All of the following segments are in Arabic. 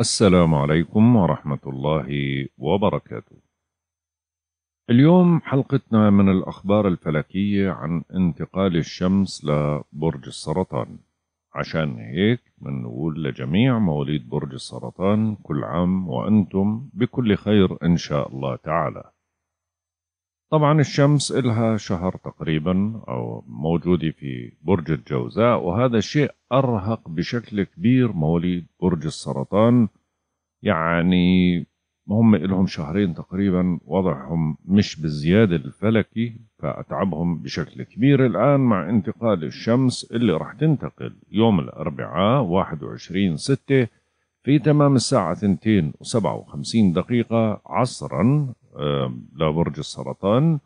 السلام عليكم ورحمة الله وبركاته. اليوم حلقتنا من الأخبار الفلكية عن انتقال الشمس لبرج السرطان، عشان هيك بنقول لجميع مواليد برج السرطان كل عام وأنتم بكل خير إن شاء الله تعالى. طبعا الشمس إلها شهر تقريبا أو موجودة في برج الجوزاء وهذا الشيء أرهق بشكل كبير مواليد برج السرطان يعني هم لهم شهرين تقريبا وضعهم مش بالزيادة الفلكي فأتعبهم بشكل كبير الآن مع انتقال الشمس اللي راح تنتقل يوم الأربعاء 21 ستة في تمام الساعة 2 و57 دقيقة عصرا لبرج السرطان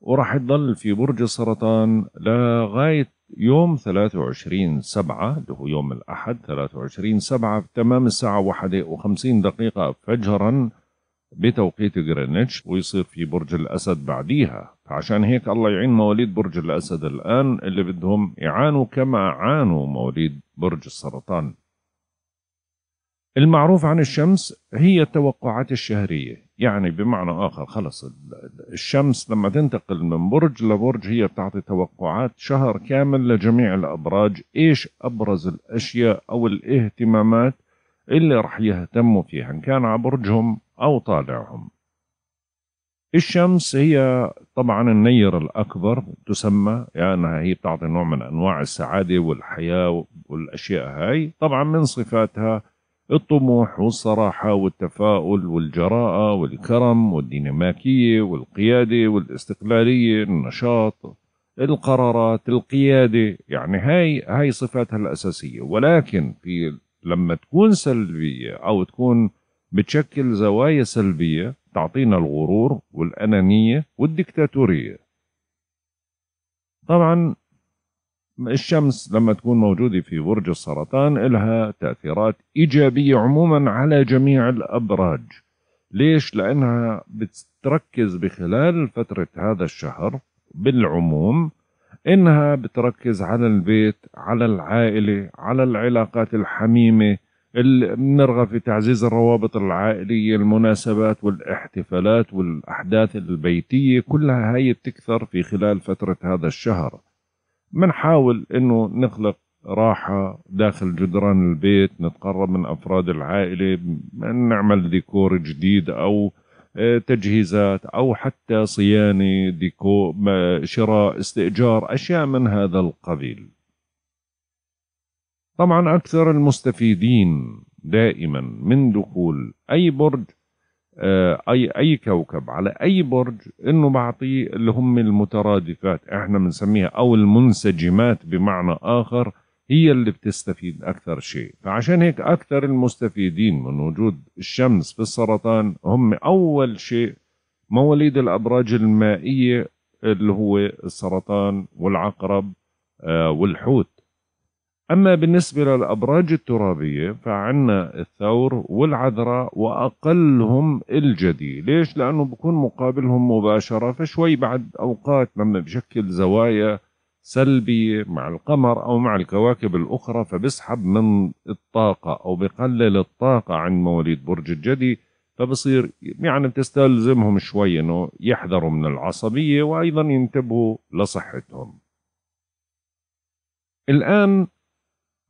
وراح يضل في برج السرطان لغاية يوم 23 سبعة اللي هو يوم الأحد 23 سبعة تمام الساعة واحدة وخمسين دقيقة فجرا بتوقيت جرينتش ويصير في برج الأسد بعديها فعشان هيك الله يعين مواليد برج الأسد الآن اللي بدهم يعانوا كما عانوا مواليد برج السرطان المعروف عن الشمس هي التوقعات الشهرية يعني بمعنى آخر خلص الشمس لما تنتقل من برج لبرج هي بتعطي توقعات شهر كامل لجميع الأبراج إيش أبرز الأشياء أو الاهتمامات اللي رح يهتموا فيها إن كان على برجهم أو طالعهم الشمس هي طبعا النير الأكبر تسمى لأنها يعني هي بتعطي نوع من أنواع السعادة والحياة والأشياء هاي طبعا من صفاتها الطموح والصراحة والتفاؤل والجراءة والكرم والديناميكية والقيادة والاستقلالية النشاط القرارات القيادة يعني هاي هاي صفاتها الأساسية ولكن في لما تكون سلبية أو تكون بتشكل زوايا سلبية تعطينا الغرور والأنانية والديكتاتورية طبعا الشمس لما تكون موجودة في برج السرطان إلها تأثيرات إيجابية عموما على جميع الأبراج ليش؟ لأنها بتركز بخلال فترة هذا الشهر بالعموم إنها بتركز على البيت على العائلة على العلاقات الحميمة بنرغب في تعزيز الروابط العائلية المناسبات والاحتفالات والأحداث البيتية كلها هاي بتكثر في خلال فترة هذا الشهر بنحاول انه نخلق راحة داخل جدران البيت نتقرب من أفراد العائلة نعمل ديكور جديد أو آه، تجهيزات أو حتى صيانة ديكور شراء استئجار أشياء من هذا القبيل طبعا أكثر المستفيدين دائما من دخول أي برج آه، اي اي كوكب على اي برج انه بعطيه اللي هم المترادفات احنا بنسميها او المنسجمات بمعنى اخر هي اللي بتستفيد اكثر شيء فعشان هيك اكثر المستفيدين من وجود الشمس في السرطان هم اول شيء مواليد الابراج المائيه اللي هو السرطان والعقرب آه، والحوت أما بالنسبة للأبراج الترابية فعنا الثور والعذراء وأقلهم الجدي ليش؟ لأنه بكون مقابلهم مباشرة فشوي بعد أوقات لما بشكل زوايا سلبية مع القمر أو مع الكواكب الأخرى فبسحب من الطاقة أو بقلل الطاقة عن مواليد برج الجدي فبصير يعني بتستلزمهم شوي انه يحذروا من العصبيه وايضا ينتبهوا لصحتهم. الان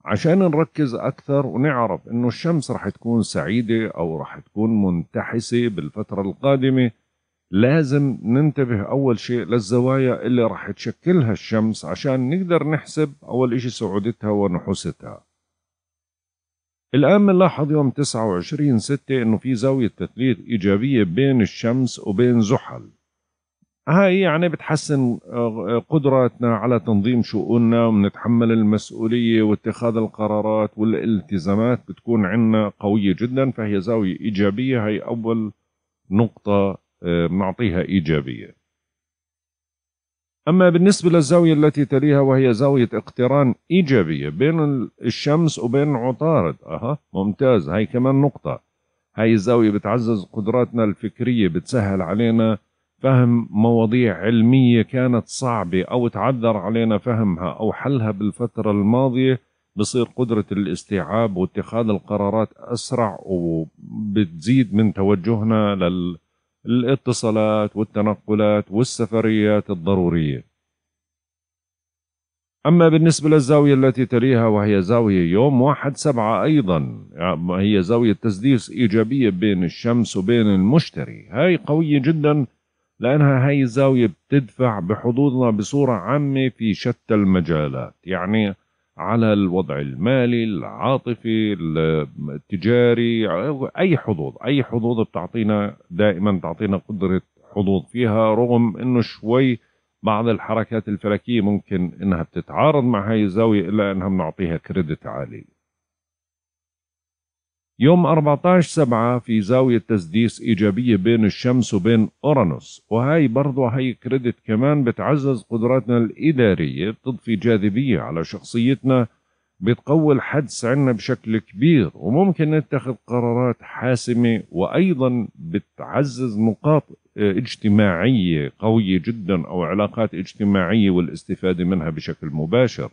عشان نركز أكثر ونعرف إنه الشمس رح تكون سعيدة أو رح تكون منتحسة بالفترة القادمة لازم ننتبه أول شيء للزوايا اللي رح تشكلها الشمس عشان نقدر نحسب أول إشي سعودتها ونحوستها الآن بنلاحظ يوم 29 ستة إنه في زاوية تثليث إيجابية بين الشمس وبين زحل هاي يعني بتحسن آه، قدراتنا على تنظيم شؤوننا وبنتحمل المسؤولية واتخاذ القرارات والالتزامات بتكون عنا قوية جدا فهي زاوية إيجابية هاي أول نقطة آه، بنعطيها إيجابية أما بالنسبة للزاوية التي تليها وهي زاوية اقتران إيجابية بين الشمس وبين عطارد أها ممتاز هاي كمان نقطة هاي الزاوية بتعزز قدراتنا الفكرية بتسهل علينا فهم مواضيع علمية كانت صعبة أو تعذر علينا فهمها أو حلها بالفترة الماضية بصير قدرة الاستيعاب واتخاذ القرارات أسرع وبتزيد من توجهنا للاتصالات والتنقلات والسفريات الضرورية أما بالنسبة للزاوية التي تليها وهي زاوية يوم واحد سبعة أيضا يعني هي زاوية تسديس إيجابية بين الشمس وبين المشتري هاي قوية جدا لأنها هاي الزاوية بتدفع بحظوظنا بصورة عامة في شتى المجالات يعني على الوضع المالي العاطفي التجاري أي حظوظ أي حظوظ بتعطينا دائما تعطينا قدرة حظوظ فيها رغم أنه شوي بعض الحركات الفلكية ممكن أنها بتتعارض مع هاي الزاوية إلا أنها بنعطيها كريدت عالي يوم 14 سبعة في زاوية تسديس إيجابية بين الشمس وبين أورانوس وهي برضو هي كريدت كمان بتعزز قدراتنا الإدارية بتضفي جاذبية على شخصيتنا بتقوي الحدس عنا بشكل كبير وممكن نتخذ قرارات حاسمة وأيضا بتعزز نقاط آه، اجتماعية قوية جدا أو علاقات اجتماعية والاستفادة منها بشكل مباشر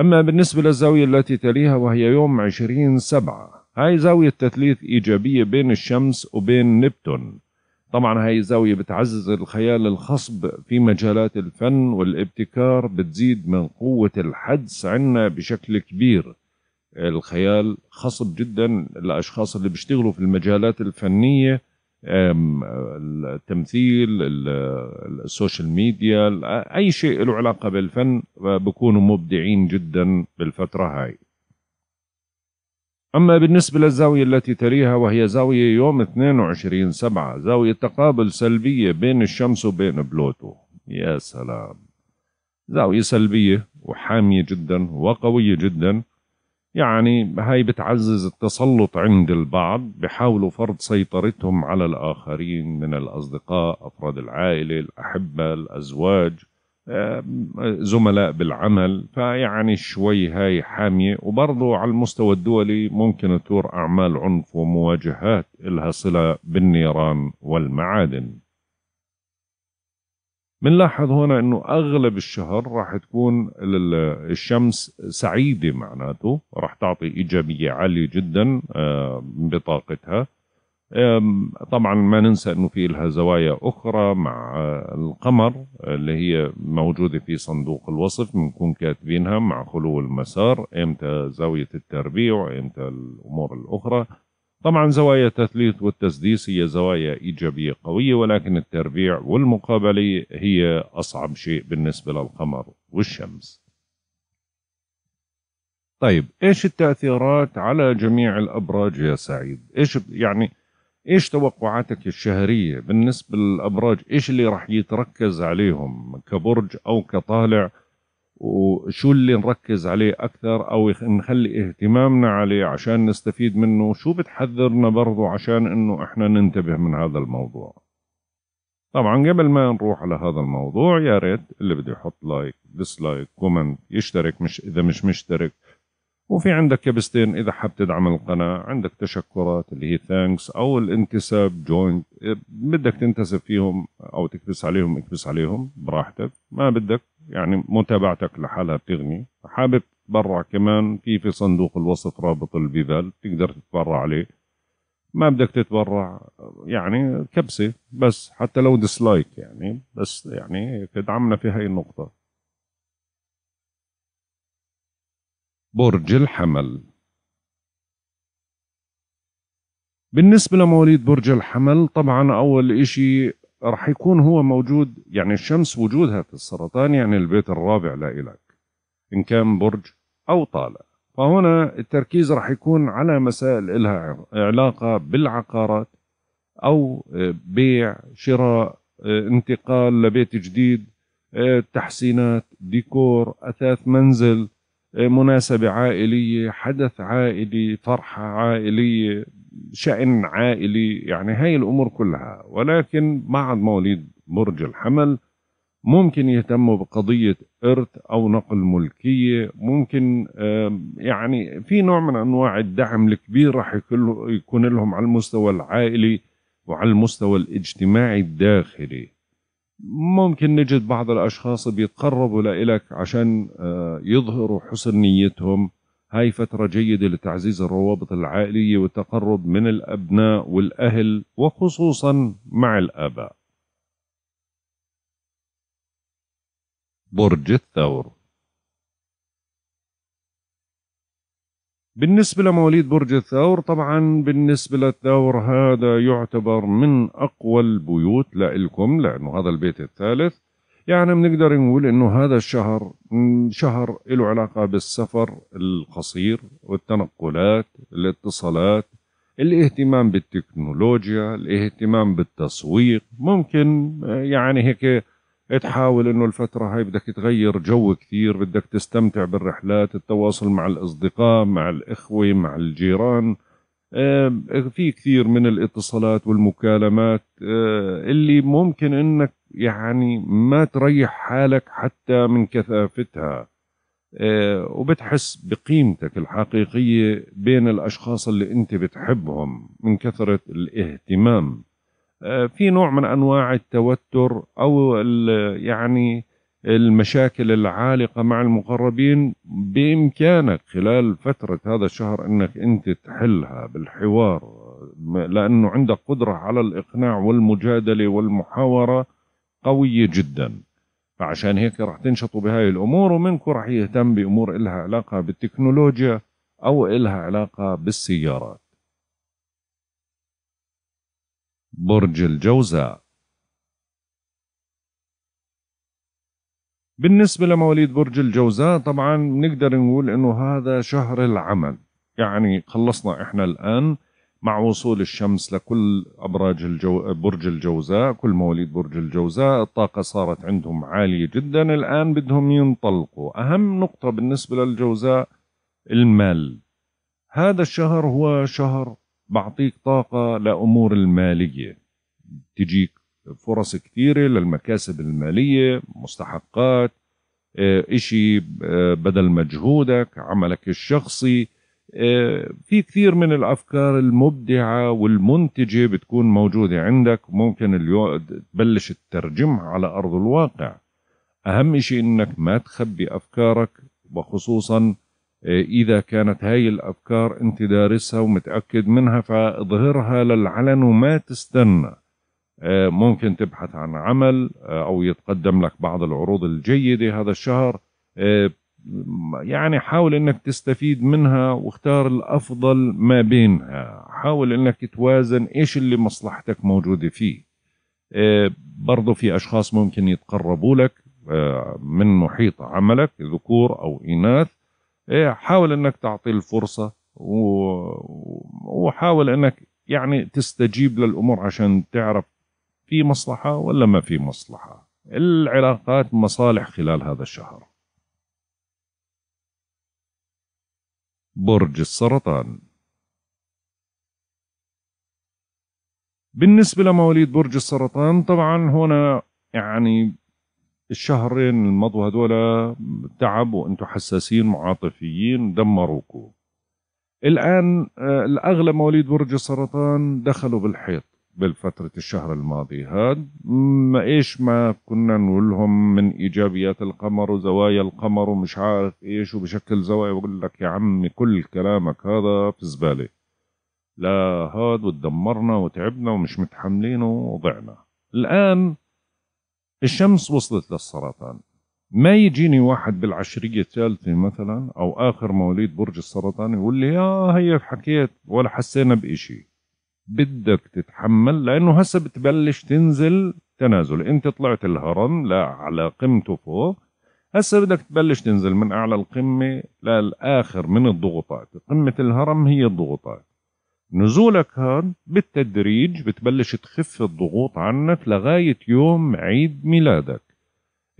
أما بالنسبة للزاوية التي تليها وهي يوم عشرين سبعة هاي زاوية تثليث إيجابية بين الشمس وبين نبتون طبعا هاي الزاوية بتعزز الخيال الخصب في مجالات الفن والابتكار بتزيد من قوة الحدس عنا بشكل كبير الخيال خصب جدا الأشخاص اللي بيشتغلوا في المجالات الفنية التمثيل السوشيال ميديا اي شيء له علاقه بالفن بكونوا مبدعين جدا بالفتره هاي أما بالنسبة للزاوية التي تليها وهي زاوية يوم 22 سبعة زاوية تقابل سلبية بين الشمس وبين بلوتو يا سلام زاوية سلبية وحامية جدا وقوية جدا يعني هاي بتعزز التسلط عند البعض بحاولوا فرض سيطرتهم على الآخرين من الأصدقاء أفراد العائلة الأحبة الأزواج زملاء بالعمل فيعني شوي هاي حامية وبرضو على المستوى الدولي ممكن تور أعمال عنف ومواجهات إلها صلة بالنيران والمعادن بنلاحظ هنا انه اغلب الشهر راح تكون الشمس سعيده معناته راح تعطي ايجابيه عاليه جدا آه، بطاقتها طبعا ما ننسى انه في لها زوايا اخرى مع القمر اللي هي موجوده في صندوق الوصف بنكون كاتبينها مع خلو المسار امتى زاويه التربيع امتى الامور الاخرى طبعا زوايا التثليث والتسديس هي زوايا إيجابية قوية ولكن التربيع والمقابلة هي أصعب شيء بالنسبة للقمر والشمس طيب إيش التأثيرات على جميع الأبراج يا سعيد إيش يعني إيش توقعاتك الشهرية بالنسبة للأبراج إيش اللي راح يتركز عليهم كبرج أو كطالع وشو اللي نركز عليه أكثر أو نخلي اهتمامنا عليه عشان نستفيد منه وشو بتحذرنا برضو عشان أنه إحنا ننتبه من هذا الموضوع طبعا قبل ما نروح على هذا الموضوع يا ريت اللي بده يحط لايك ديسلايك كومنت يشترك مش إذا مش مشترك وفي عندك كبستين إذا حاب تدعم القناة عندك تشكرات اللي هي ثانكس أو الانتساب جوينت إيه، بدك تنتسب فيهم أو تكبس عليهم اكبس عليهم براحتك ما بدك يعني متابعتك لحالها بتغني حابب تتبرع كمان في في صندوق الوصف رابط البيبال تقدر تتبرع عليه ما بدك تتبرع يعني كبسة بس حتى لو ديسلايك يعني بس يعني تدعمنا في هاي النقطة برج الحمل بالنسبة لمواليد برج الحمل طبعا أول إشي راح يكون هو موجود يعني الشمس وجودها في السرطان يعني البيت الرابع لا إن كان برج أو طالع فهنا التركيز راح يكون على مسائل إلها علاقة بالعقارات أو آه، بيع شراء آه، انتقال لبيت جديد آه، تحسينات ديكور أثاث منزل مناسبة عائلية حدث عائلي فرحة عائلية شأن عائلي يعني هاي الأمور كلها ولكن بعد مواليد برج الحمل ممكن يهتموا بقضية إرث أو نقل ملكية ممكن يعني في نوع من أنواع الدعم الكبير راح يكون لهم على المستوى العائلي وعلى المستوى الاجتماعي الداخلي ممكن نجد بعض الأشخاص بيتقربوا لإلك عشان آه، يظهروا حسن نيتهم هاي فترة جيدة لتعزيز الروابط العائلية والتقرب من الأبناء والأهل وخصوصا مع الآباء برج الثور بالنسبة لمواليد برج الثور طبعا بالنسبة للثور هذا يعتبر من أقوى البيوت لإلكم لأنه هذا البيت الثالث يعني بنقدر نقول انه هذا الشهر شهر له علاقه بالسفر القصير والتنقلات الاتصالات الاهتمام بالتكنولوجيا الاهتمام بالتسويق ممكن يعني هيك تحاول انه الفترة هاي بدك تغير جو كثير بدك تستمتع بالرحلات التواصل مع الاصدقاء مع الاخوة مع الجيران في كثير من الاتصالات والمكالمات آه، اللي ممكن انك يعني ما تريح حالك حتى من كثافتها آه، وبتحس بقيمتك الحقيقية بين الأشخاص اللي أنت بتحبهم من كثرة الاهتمام آه، في نوع من أنواع التوتر أو يعني المشاكل العالقة مع المقربين بإمكانك خلال فترة هذا الشهر أنك أنت تحلها بالحوار لأنه عندك قدرة على الإقناع والمجادلة والمحاورة قوية جدا فعشان هيك رح تنشطوا بهاي الأمور ومنكم رح يهتم بأمور إلها علاقة بالتكنولوجيا أو إلها علاقة بالسيارات برج الجوزاء بالنسبة لمواليد برج الجوزاء طبعا نقدر نقول انه هذا شهر العمل يعني خلصنا احنا الان مع وصول الشمس لكل ابراج الجو... برج الجوزاء كل مواليد برج الجوزاء الطاقه صارت عندهم عاليه جدا الان بدهم ينطلقوا اهم نقطه بالنسبه للجوزاء المال هذا الشهر هو شهر بعطيك طاقه لامور الماليه تجيك فرص كتيرة للمكاسب المالية مستحقات آه، إشي آه، بدل مجهودك عملك الشخصي آه، في كثير من الأفكار المبدعة والمنتجة بتكون موجودة عندك ممكن اليوم تبلش تترجمها على أرض الواقع أهم إشي إنك ما تخبي أفكارك وخصوصا إذا كانت هاي الأفكار أنت دارسها ومتأكد منها فاظهرها للعلن وما تستنى آه، ممكن تبحث عن عمل آه، أو يتقدم لك بعض العروض الجيدة هذا الشهر آه، يعني حاول أنك تستفيد منها واختار الأفضل ما بينها حاول أنك توازن إيش اللي مصلحتك موجودة فيه برضو في أشخاص ممكن يتقربوا لك من محيط عملك ذكور أو إناث حاول أنك تعطي الفرصة وحاول أنك يعني تستجيب للأمور عشان تعرف في مصلحة ولا ما في مصلحة العلاقات مصالح خلال هذا الشهر برج السرطان بالنسبة لمواليد برج السرطان طبعا هنا يعني الشهرين المضوا هذولا تعب وانتم حساسين معاطفيين دمروكوا الآن آه، الأغلب مواليد برج السرطان دخلوا بالحيط بالفترة الشهر الماضي هاد ما إيش ما كنا نقول لهم من إيجابيات القمر وزوايا القمر ومش عارف إيش وبشكل زوايا بقول لك يا عمي كل كلامك هذا في زبالة لا هاد وتدمرنا وتعبنا ومش متحملينه وضعنا الآن الشمس وصلت للسرطان ما يجيني واحد بالعشرية الثالثة مثلا أو آخر مواليد برج السرطان يقول لي يا آه، هي حكيت ولا حسينا بإشي بدك تتحمل لانه هسه بتبلش تنزل تنازل انت طلعت الهرم لا على قمته فوق هسه بدك تبلش تنزل من اعلى القمه للاخر من الضغوطات قمه الهرم هي الضغوطات نزولك هاد بالتدريج بتبلش تخف الضغوط عنك لغايه يوم عيد ميلادك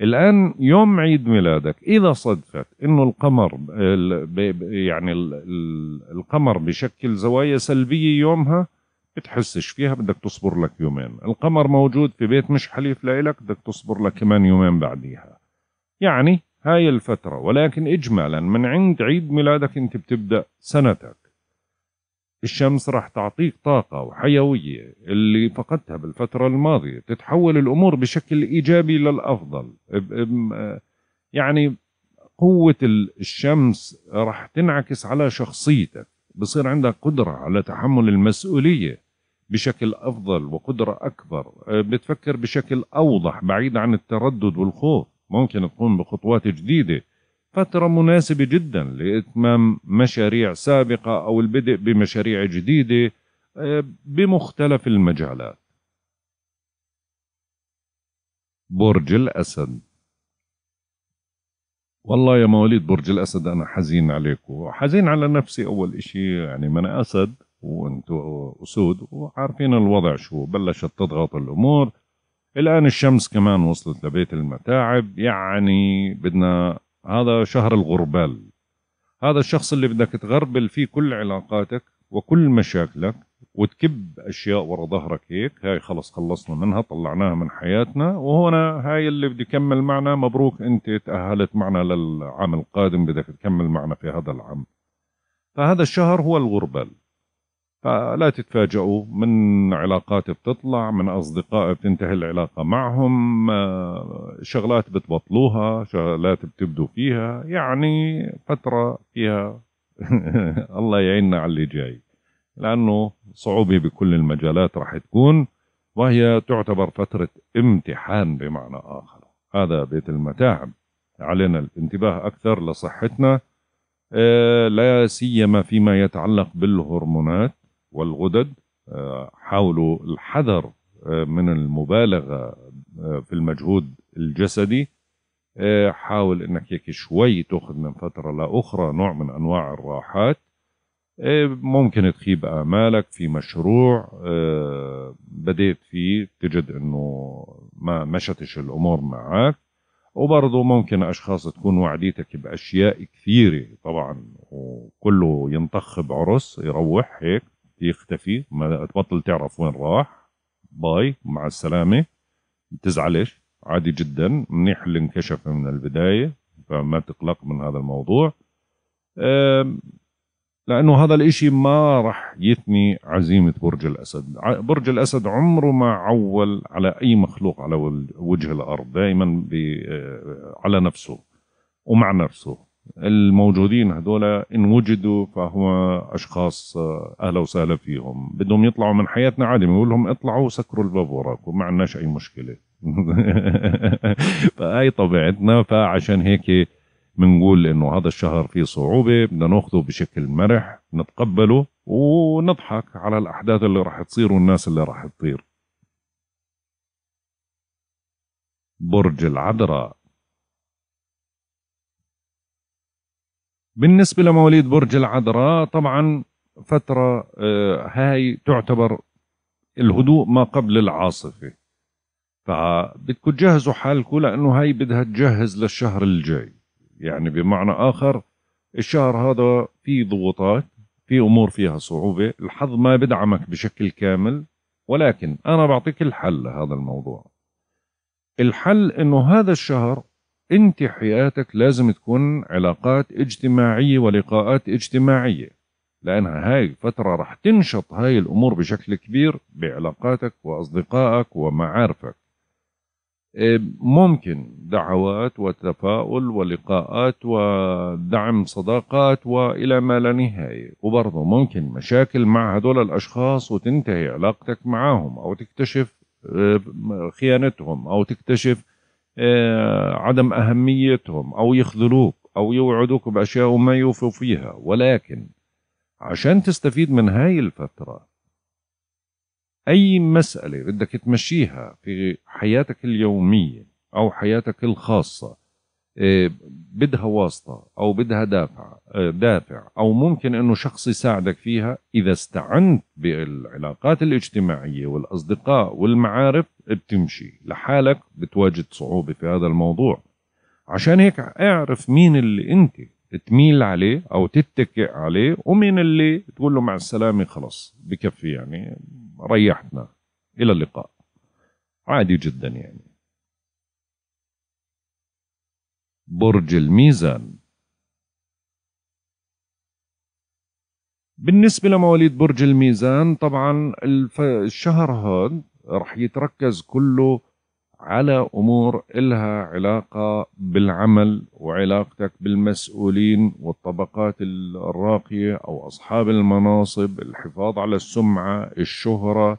الان يوم عيد ميلادك اذا صدفت انه القمر يعني القمر بشكل زوايا سلبيه يومها بتحسش فيها بدك تصبر لك يومين القمر موجود في بيت مش حليف لإلك بدك تصبر لك كمان يومين بعديها يعني هاي الفترة ولكن إجمالا من عند عيد ميلادك أنت بتبدأ سنتك الشمس راح تعطيك طاقة وحيوية اللي فقدتها بالفترة الماضية تتحول الأمور بشكل إيجابي للأفضل يعني قوة الشمس راح تنعكس على شخصيتك بصير عندك قدرة على تحمل المسؤولية بشكل افضل وقدره اكبر آه، بتفكر بشكل اوضح بعيد عن التردد والخوف ممكن تقوم بخطوات جديده فتره مناسبه جدا لاتمام مشاريع سابقه او البدء بمشاريع جديده آه، بمختلف المجالات برج الاسد والله يا مواليد برج الاسد انا حزين عليكم حزين على نفسي اول اشي يعني من اسد وانتم اسود وعارفين الوضع شو بلشت تضغط الامور الان الشمس كمان وصلت لبيت المتاعب يعني بدنا هذا شهر الغربال هذا الشخص اللي بدك تغربل فيه كل علاقاتك وكل مشاكلك وتكب اشياء ورا ظهرك هيك هاي خلص خلصنا منها طلعناها من حياتنا وهنا هاي اللي بده يكمل معنا مبروك انت تاهلت معنا للعام القادم بدك تكمل معنا في هذا العام فهذا الشهر هو الغربال فلا تتفاجئوا من علاقات بتطلع من أصدقاء بتنتهي العلاقة معهم آه، شغلات بتبطلوها شغلات بتبدوا فيها يعني فترة فيها الله يعيننا على اللي جاي لأنه صعوبة بكل المجالات راح تكون وهي تعتبر فترة امتحان بمعنى آخر هذا بيت المتاعب علينا الانتباه أكثر لصحتنا آه، لا سيما فيما يتعلق بالهرمونات والغدد آه، حاولوا الحذر آه، من المبالغة آه، في المجهود الجسدي حاول انك هيك شوي تاخذ من فتره لاخرى نوع من انواع الراحات ممكن تخيب امالك في مشروع بديت فيه تجد انه ما مشتش الامور معك وبرضه ممكن اشخاص تكون وعديتك باشياء كثيره طبعا وكله ينطخ بعرس يروح هيك يختفي ما تبطل تعرف وين راح باي مع السلامه تزعلش عادي جدا منيح اللي انكشف من البدايه فما تقلق من هذا الموضوع لانه هذا الاشي ما راح يثني عزيمه برج الاسد برج الاسد عمره ما عول على اي مخلوق على وجه الارض دائما أه، على نفسه ومع نفسه الموجودين هذول ان وجدوا فهم اشخاص اهلا وسهلا فيهم بدهم يطلعوا من حياتنا عادي بنقول لهم اطلعوا وسكروا البابورك ما عندناش اي مشكله فهي طبيعتنا فعشان هيك بنقول انه هذا الشهر فيه صعوبه بدنا ناخذه بشكل مرح نتقبله ونضحك على الاحداث اللي راح تصير والناس اللي راح تطير برج العذراء بالنسبة لمواليد برج العذراء طبعا فترة آه، هاي تعتبر الهدوء ما قبل العاصفة فبدكم تجهزوا حالكم لأنه هاي بدها تجهز للشهر الجاي يعني بمعنى آخر الشهر هذا في ضغوطات في أمور فيها صعوبة الحظ ما بدعمك بشكل كامل ولكن أنا بعطيك الحل لهذا الموضوع الحل أنه هذا الشهر انت حياتك لازم تكون علاقات اجتماعية ولقاءات اجتماعية لأنها هاي الفترة رح تنشط هاي الأمور بشكل كبير بعلاقاتك وأصدقائك ومعارفك إيه، ممكن دعوات وتفاؤل ولقاءات ودعم صداقات وإلى ما لا نهاية وبرضه ممكن مشاكل مع هدول الأشخاص وتنتهي علاقتك معهم أو تكتشف إيه، خيانتهم أو تكتشف آه، عدم أهميتهم أو يخذلوك أو يوعدوك بأشياء وما يوفوا فيها ولكن عشان تستفيد من هاي الفترة أي مسألة بدك تمشيها في حياتك اليومية أو حياتك الخاصة إيه، بدها واسطة أو بدها دافع إيه، دافع أو ممكن أنه شخص يساعدك فيها إذا استعنت بالعلاقات الاجتماعية والأصدقاء والمعارف بتمشي لحالك بتواجد صعوبة في هذا الموضوع عشان هيك اعرف مين اللي أنت تميل عليه أو تتكئ عليه ومين اللي تقول له مع السلامة خلص بكفي يعني ريحتنا إلى اللقاء عادي جدا يعني برج الميزان بالنسبة لمواليد برج الميزان طبعا الشهر هذا رح يتركز كله على أمور إلها علاقة بالعمل وعلاقتك بالمسؤولين والطبقات الراقية أو أصحاب المناصب الحفاظ على السمعة الشهرة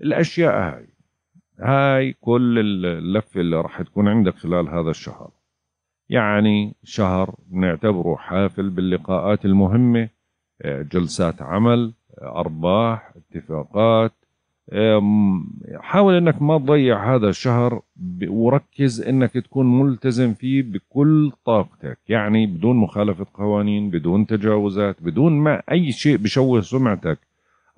الأشياء هاي هاي كل اللفة اللي رح تكون عندك خلال هذا الشهر يعني شهر نعتبره حافل باللقاءات المهمة آه، جلسات عمل آه، أرباح اتفاقات حاول انك ما تضيع هذا الشهر وركز انك تكون ملتزم فيه بكل طاقتك يعني بدون مخالفة قوانين بدون تجاوزات بدون ما اي شيء بشوه سمعتك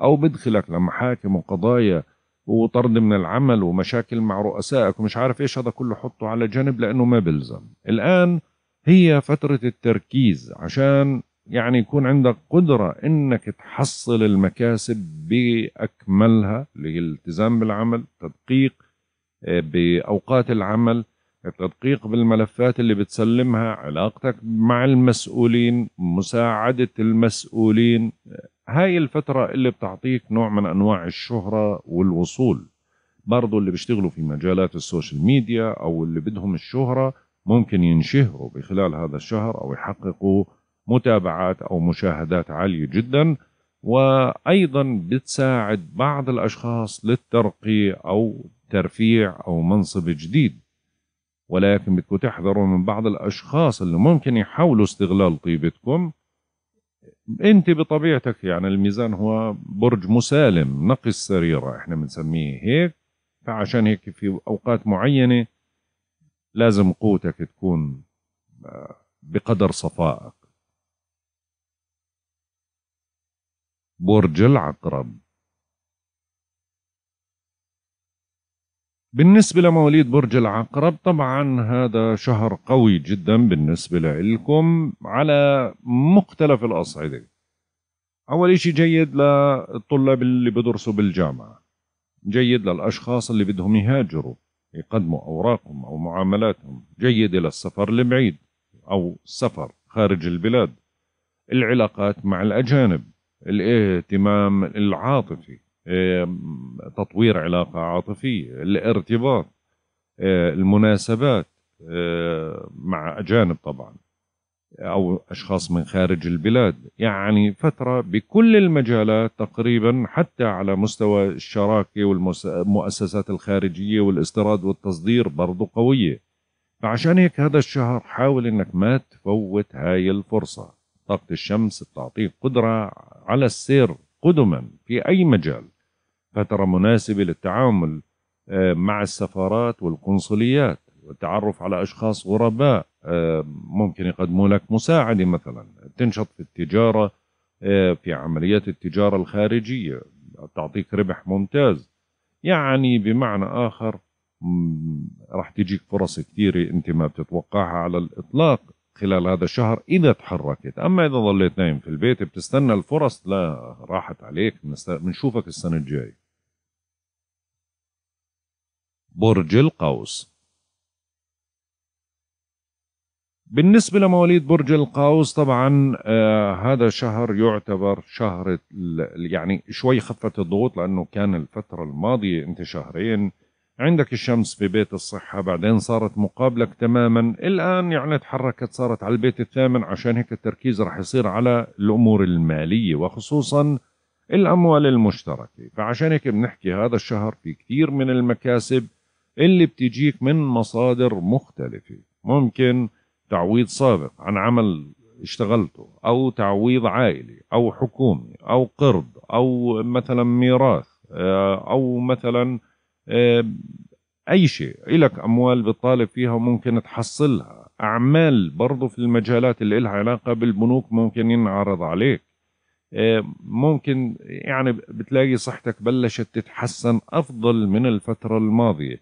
او بدخلك لمحاكم وقضايا وطرد من العمل ومشاكل مع رؤسائك ومش عارف ايش هذا كله حطه على جنب لانه ما بلزم الان هي فترة التركيز عشان يعني يكون عندك قدرة انك تحصل المكاسب باكملها اللي هي الالتزام بالعمل تدقيق آه، باوقات العمل التدقيق بالملفات اللي بتسلمها علاقتك مع المسؤولين مساعدة المسؤولين آه، هاي الفترة اللي بتعطيك نوع من أنواع الشهرة والوصول برضو اللي بيشتغلوا في مجالات السوشيال ميديا أو اللي بدهم الشهرة ممكن ينشهروا بخلال هذا الشهر أو يحققوا متابعات أو مشاهدات عالية جدا وأيضا بتساعد بعض الأشخاص للترقي أو ترفيع أو منصب جديد ولكن بدكم تحذروا من بعض الأشخاص اللي ممكن يحاولوا استغلال طيبتكم انت بطبيعتك يعني الميزان هو برج مسالم نقي السريره احنا بنسميه هيك فعشان هيك في اوقات معينه لازم قوتك تكون آه، بقدر صفائك برج العقرب بالنسبة لمواليد برج العقرب طبعا هذا شهر قوي جدا بالنسبة لكم على مختلف الأصعدة أول شيء جيد للطلاب اللي بدرسوا بالجامعة جيد للأشخاص اللي بدهم يهاجروا يقدموا أوراقهم أو معاملاتهم جيد للسفر البعيد أو سفر خارج البلاد العلاقات مع الأجانب الاهتمام العاطفي تطوير علاقة عاطفية الارتباط آه، المناسبات آه، مع أجانب طبعا أو أشخاص من خارج البلاد يعني فترة بكل المجالات تقريبا حتى على مستوى الشراكة والمؤسسات الخارجية والاستيراد والتصدير برضو قوية فعشان هيك هذا الشهر حاول أنك ما تفوت هاي الفرصة طاقة الشمس بتعطيك قدرة على السير قدما في أي مجال فترة مناسبة للتعامل آه، مع السفارات والقنصليات والتعرف على أشخاص غرباء آه، ممكن يقدموا لك مساعدة مثلا تنشط في التجارة آه، في عمليات التجارة الخارجية تعطيك ربح ممتاز يعني بمعنى آخر راح تجيك فرص كثيرة أنت ما بتتوقعها على الإطلاق خلال هذا الشهر إذا تحركت أما إذا ضليت نايم في البيت بتستنى الفرص لا راحت عليك بنشوفك السنة الجاي برج القوس بالنسبة لمواليد برج القوس طبعا آه هذا شهر يعتبر شهر يعني شوي خفت الضغوط لأنه كان الفترة الماضية أنت شهرين عندك الشمس في بيت الصحة بعدين صارت مقابلك تماما الآن يعني تحركت صارت على البيت الثامن عشان هيك التركيز رح يصير على الأمور المالية وخصوصا الأموال المشتركة فعشان هيك بنحكي هذا الشهر في كثير من المكاسب اللي بتجيك من مصادر مختلفة ممكن تعويض سابق عن عمل اشتغلته أو تعويض عائلي أو حكومي أو قرض أو مثلا ميراث آه، أو مثلا آه، اي شيء إلك اموال بتطالب فيها وممكن تحصلها اعمال برضو في المجالات اللي لها علاقه بالبنوك ممكن ينعرض عليك آه، ممكن يعني بتلاقي صحتك بلشت تتحسن افضل من الفتره الماضيه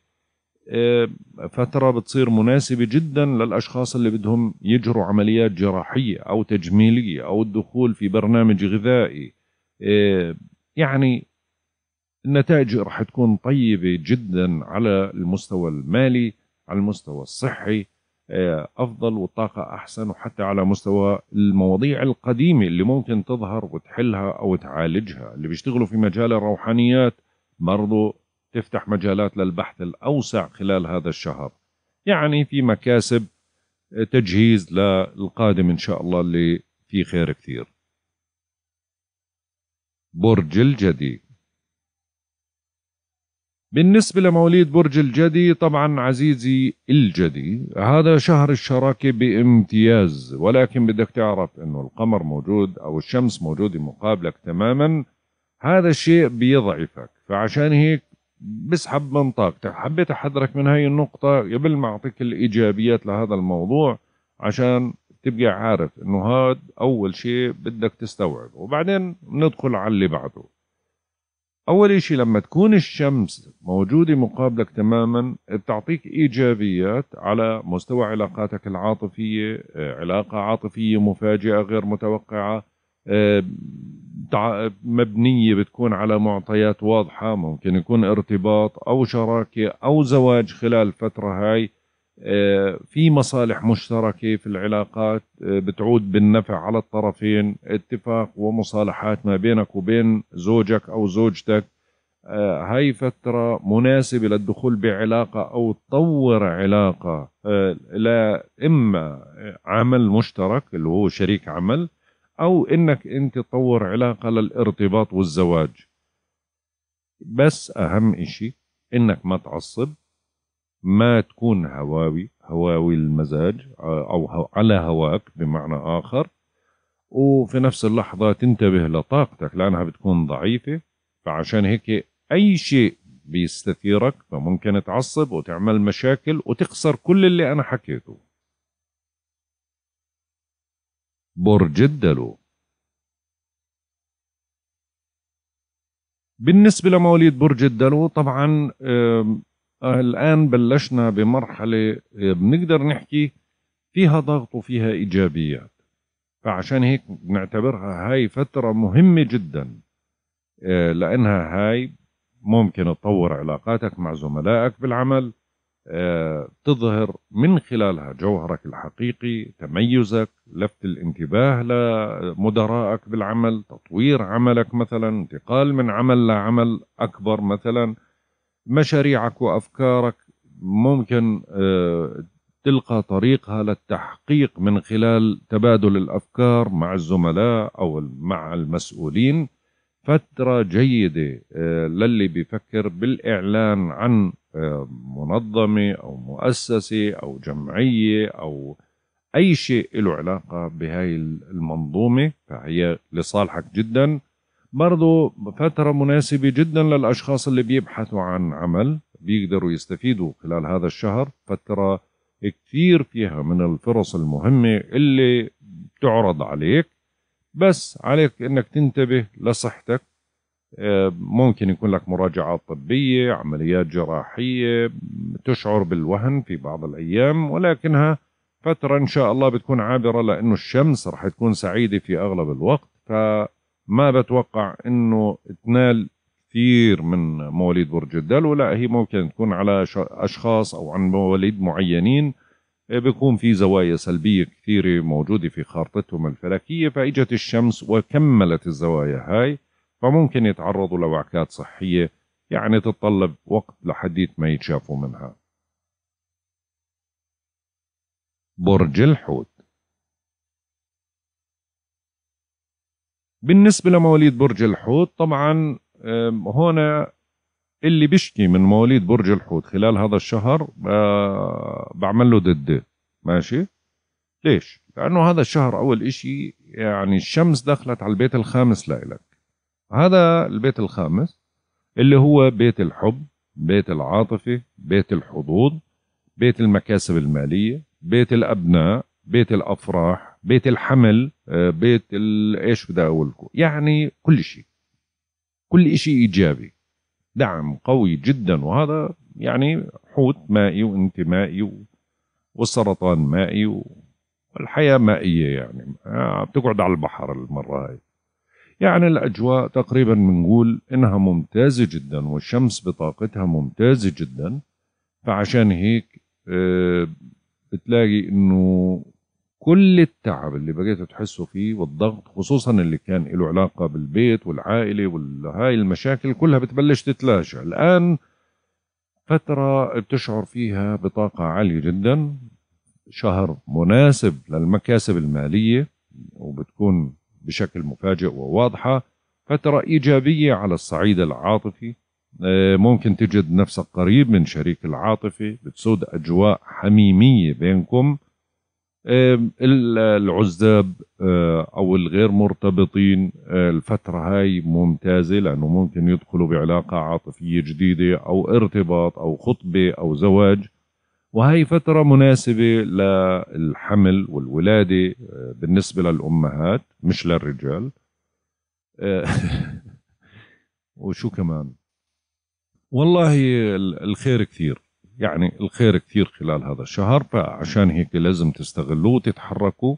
آه، فتره بتصير مناسبه جدا للاشخاص اللي بدهم يجروا عمليات جراحيه او تجميليه او الدخول في برنامج غذائي يعني النتائج راح تكون طيبة جدا على المستوى المالي على المستوى الصحي آه، أفضل والطاقة أحسن وحتى على مستوى المواضيع القديمة اللي ممكن تظهر وتحلها أو تعالجها اللي بيشتغلوا في مجال الروحانيات برضو تفتح مجالات للبحث الأوسع خلال هذا الشهر يعني في مكاسب آه، تجهيز للقادم إن شاء الله اللي فيه خير كثير برج الجدي بالنسبة لمواليد برج الجدي طبعا عزيزي الجدي هذا شهر الشراكة بامتياز ولكن بدك تعرف انه القمر موجود او الشمس موجودة مقابلك تماما هذا الشيء بيضعفك فعشان هيك بسحب من طاقتك حبيت احذرك من هاي النقطة قبل ما اعطيك الايجابيات لهذا الموضوع عشان تبقى عارف انه هذا اول شيء بدك تستوعبه وبعدين ندخل على اللي بعده أول إشي لما تكون الشمس موجودة مقابلك تماما بتعطيك إيجابيات على مستوى علاقاتك العاطفية آه، علاقة عاطفية مفاجئة غير متوقعة آه، مبنية بتكون على معطيات واضحة ممكن يكون ارتباط أو شراكة أو زواج خلال الفترة هاي آه، في مصالح مشتركه في العلاقات آه، بتعود بالنفع على الطرفين اتفاق ومصالحات ما بينك وبين زوجك او زوجتك آه، هاي فترة مناسبة للدخول بعلاقة أو تطور علاقة لا إما عمل مشترك اللي هو شريك عمل أو إنك أنت تطور علاقة للارتباط والزواج بس أهم إشي إنك ما تعصب ما تكون هواوي هواوي المزاج آه، أو على هواك بمعنى آخر وفي نفس اللحظة تنتبه لطاقتك لأنها بتكون ضعيفة فعشان هيك أي شيء بيستثيرك فممكن تعصب وتعمل مشاكل وتخسر كل اللي أنا حكيته برج الدلو بالنسبة لمواليد برج الدلو طبعا الآن بلشنا بمرحلة آه، بنقدر نحكي فيها ضغط وفيها إيجابيات فعشان هيك بنعتبرها هاي فترة مهمة جدا آه، لأنها هاي ممكن تطور علاقاتك مع زملائك بالعمل آه، تظهر من خلالها جوهرك الحقيقي تميزك لفت الانتباه لمدرائك بالعمل تطوير عملك مثلا انتقال من عمل لعمل أكبر مثلا مشاريعك وافكارك ممكن آه، تلقى طريقها للتحقيق من خلال تبادل الافكار مع الزملاء او مع المسؤولين فتره جيده آه، للي بيفكر بالاعلان عن آه، منظمه او مؤسسه او جمعيه او اي شيء له علاقه بهاي المنظومه فهي لصالحك جدا برضه فترة مناسبة جدا للأشخاص اللي بيبحثوا عن عمل بيقدروا يستفيدوا خلال هذا الشهر فترة كثير فيها من الفرص المهمة اللي بتعرض عليك بس عليك انك تنتبه لصحتك آه، ممكن يكون لك مراجعات طبية عمليات جراحية تشعر بالوهن في بعض الأيام ولكنها فترة إن شاء الله بتكون عابرة لأنه الشمس رح تكون سعيدة في أغلب الوقت ما بتوقع انه تنال كثير من مواليد برج الدلو لا هي ممكن تكون على اشخاص او عن مواليد معينين آه، بيكون في زوايا سلبية كثيرة موجودة في خارطتهم الفلكية فإجت الشمس وكملت الزوايا هاي فممكن يتعرضوا لوعكات صحية يعني تتطلب وقت لحديت ما يتشافوا منها برج الحوت بالنسبة لمواليد برج الحوت طبعا هون اللي بيشكي من مواليد برج الحوت خلال هذا الشهر آه، بعمل له ضد ماشي ليش؟ لأنه هذا الشهر أول إشي يعني الشمس دخلت على البيت الخامس لإلك هذا البيت الخامس اللي هو بيت الحب بيت العاطفة بيت الحظوظ بيت المكاسب المالية بيت الأبناء بيت الأفراح بيت الحمل آه، بيت ايش بدي اقول لكم يعني كل شيء كل شيء ايجابي دعم قوي جدا وهذا يعني حوت مائي وانت مائي والسرطان مائي والحياه مائيه يعني آه، بتقعد على البحر المره هاي يعني الاجواء تقريبا بنقول انها ممتازه جدا والشمس بطاقتها ممتازه جدا فعشان هيك آه، بتلاقي انه كل التعب اللي بقيتوا تحسوا فيه والضغط خصوصا اللي كان له علاقة بالبيت والعائلة وهاي المشاكل كلها بتبلش تتلاشى الآن فترة بتشعر فيها بطاقة عالية جدا شهر مناسب للمكاسب المالية وبتكون بشكل مفاجئ وواضحة فترة إيجابية على الصعيد العاطفي آه، ممكن تجد نفسك قريب من شريك العاطفة بتسود أجواء حميمية بينكم العزاب أه، او الغير مرتبطين أه، الفتره هاي ممتازه لانه ممكن يدخلوا بعلاقه عاطفيه جديده او ارتباط او خطبه او زواج وهي فترة مناسبة للحمل والولادة أه، بالنسبة للأمهات مش للرجال وشو كمان والله الخير كثير يعني الخير كثير خلال هذا الشهر فعشان هيك لازم تستغلوه وتتحركوا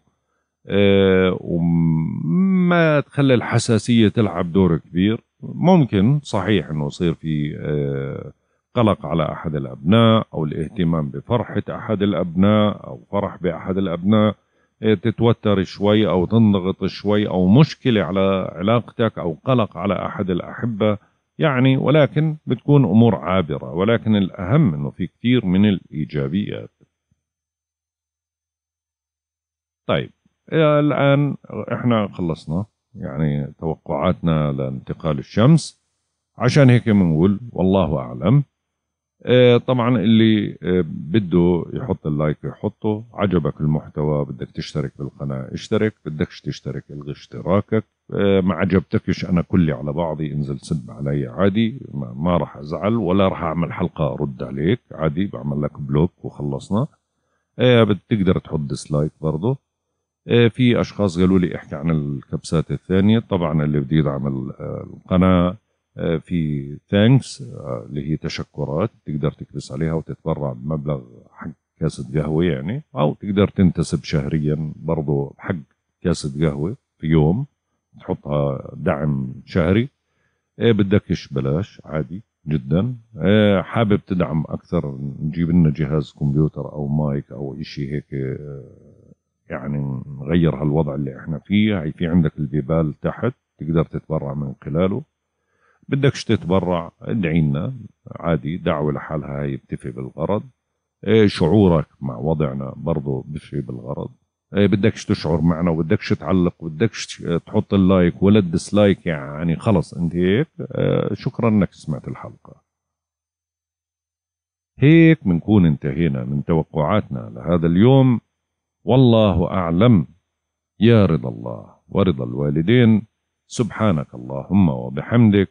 أه وما تخلي الحساسية تلعب دور كبير ممكن صحيح أنه يصير في أه قلق على أحد الأبناء أو الاهتمام بفرحة أحد الأبناء أو فرح بأحد الأبناء آه، تتوتر شوي أو تنضغط شوي أو مشكلة على علاقتك أو قلق على أحد الأحبة يعني ولكن بتكون أمور عابرة ولكن الأهم أنه في كثير من الإيجابيات طيب الآن إحنا خلصنا يعني توقعاتنا لانتقال الشمس عشان هيك بنقول والله أعلم آه، طبعا اللي آه، بده يحط اللايك يحطه عجبك المحتوى بدك تشترك بالقناة اشترك بدكش تشترك الغي اشتراكك آه، ما عجبتكش انا كلي على بعضي انزل سب علي عادي ما راح ازعل ولا راح اعمل حلقة ارد عليك عادي بعمل لك بلوك وخلصنا بتقدر تحط ديسلايك برضو في اشخاص قالوا لي احكي عن الكبسات الثانية طبعا اللي بده يدعم القناة آه، في ثانكس آه، اللي هي تشكرات تقدر تكبس عليها وتتبرع بمبلغ حق كاسة قهوة يعني أو تقدر تنتسب شهريا برضو حق كاسة قهوة في يوم تحطها دعم شهري إيه بدكش بلاش عادي جدا إيه حابب تدعم أكثر نجيب لنا جهاز كمبيوتر أو مايك أو إشي هيك آه، يعني نغير هالوضع اللي احنا فيه هي يعني في عندك البيبال تحت تقدر تتبرع من خلاله بدكش تتبرع ادعي لنا عادي دعوه لحالها هي بتفي بالغرض إيه، شعورك مع وضعنا برضه بفي بالغرض إيه، بدكش تشعر معنا وبدكش تعلق وبدكش تحط اللايك ولا الديسلايك يعني خلص انت هيك إيه، شكرا انك سمعت الحلقه هيك بنكون انتهينا من توقعاتنا لهذا اليوم والله اعلم يا رضا الله ورضا الوالدين سبحانك اللهم وبحمدك